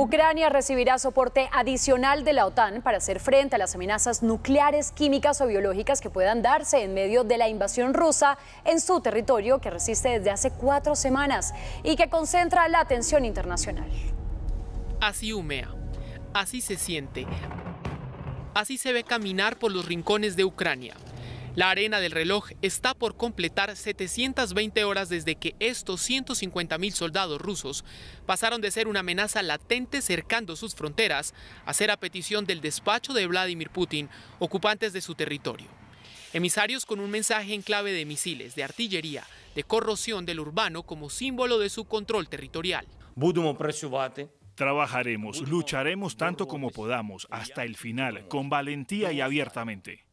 Ucrania recibirá soporte adicional de la OTAN para hacer frente a las amenazas nucleares, químicas o biológicas que puedan darse en medio de la invasión rusa en su territorio que resiste desde hace cuatro semanas y que concentra la atención internacional. Así humea, así se siente, así se ve caminar por los rincones de Ucrania. La arena del reloj está por completar 720 horas desde que estos 150.000 mil soldados rusos pasaron de ser una amenaza latente cercando sus fronteras a ser a petición del despacho de Vladimir Putin ocupantes de su territorio. Emisarios con un mensaje en clave de misiles, de artillería, de corrosión del urbano como símbolo de su control territorial. Trabajaremos, lucharemos tanto como podamos, hasta el final, con valentía y abiertamente.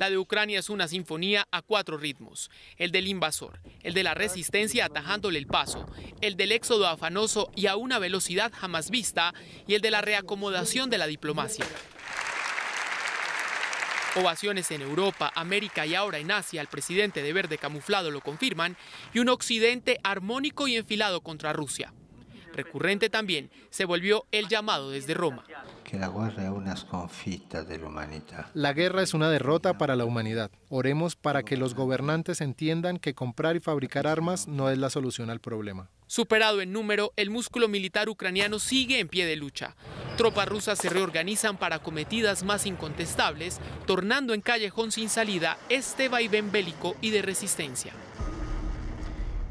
La de Ucrania es una sinfonía a cuatro ritmos, el del invasor, el de la resistencia atajándole el paso, el del éxodo afanoso y a una velocidad jamás vista, y el de la reacomodación de la diplomacia. Ovaciones en Europa, América y ahora en Asia, el presidente de verde camuflado lo confirman, y un occidente armónico y enfilado contra Rusia. Recurrente también se volvió el llamado desde Roma. Que la guerra es una La guerra es una derrota para la humanidad. Oremos para que los gobernantes entiendan que comprar y fabricar armas no es la solución al problema. Superado en número, el músculo militar ucraniano sigue en pie de lucha. Tropas rusas se reorganizan para cometidas más incontestables, tornando en callejón sin salida este vaivén bélico y de resistencia.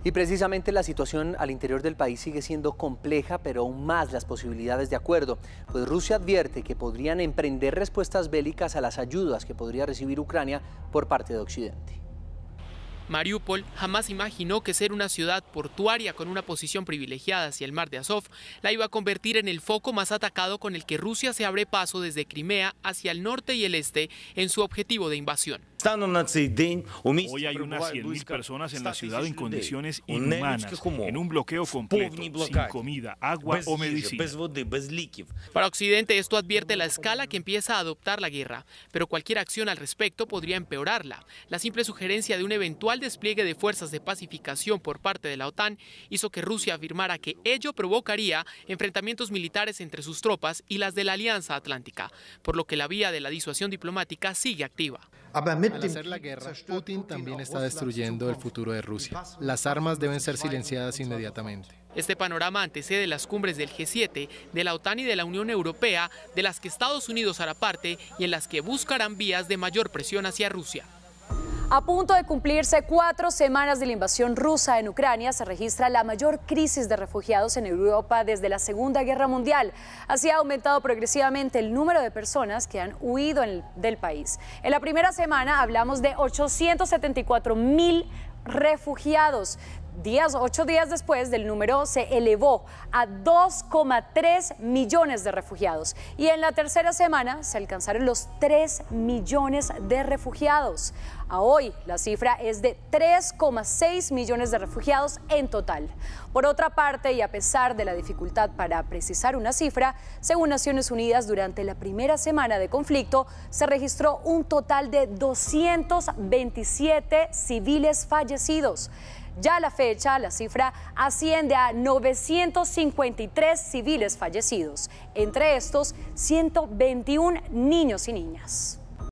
Y precisamente la situación al interior del país sigue siendo compleja, pero aún más las posibilidades de acuerdo, pues Rusia advierte que podrían emprender respuestas bélicas a las ayudas que podría recibir Ucrania por parte de Occidente. Mariupol jamás imaginó que ser una ciudad portuaria con una posición privilegiada hacia el mar de Azov la iba a convertir en el foco más atacado con el que Rusia se abre paso desde Crimea hacia el norte y el este en su objetivo de invasión. Hoy hay unas 100.000 personas en la ciudad en condiciones inhumanas, en un bloqueo completo, sin comida, agua o medicina. Para Occidente esto advierte la escala que empieza a adoptar la guerra, pero cualquier acción al respecto podría empeorarla. La simple sugerencia de un eventual despliegue de fuerzas de pacificación por parte de la OTAN hizo que Rusia afirmara que ello provocaría enfrentamientos militares entre sus tropas y las de la Alianza Atlántica, por lo que la vía de la disuasión diplomática sigue activa. Al hacer la guerra, Putin también está destruyendo el futuro de Rusia. Las armas deben ser silenciadas inmediatamente. Este panorama antecede las cumbres del G7, de la OTAN y de la Unión Europea, de las que Estados Unidos hará parte y en las que buscarán vías de mayor presión hacia Rusia. A punto de cumplirse cuatro semanas de la invasión rusa en Ucrania, se registra la mayor crisis de refugiados en Europa desde la Segunda Guerra Mundial. Así ha aumentado progresivamente el número de personas que han huido del país. En la primera semana hablamos de 874 mil refugiados. Días, ocho días después del número se elevó a 2,3 millones de refugiados y en la tercera semana se alcanzaron los 3 millones de refugiados. A hoy la cifra es de 3,6 millones de refugiados en total. Por otra parte, y a pesar de la dificultad para precisar una cifra, según Naciones Unidas, durante la primera semana de conflicto se registró un total de 227 civiles fallecidos ya la fecha, la cifra asciende a 953 civiles fallecidos, entre estos 121 niños y niñas.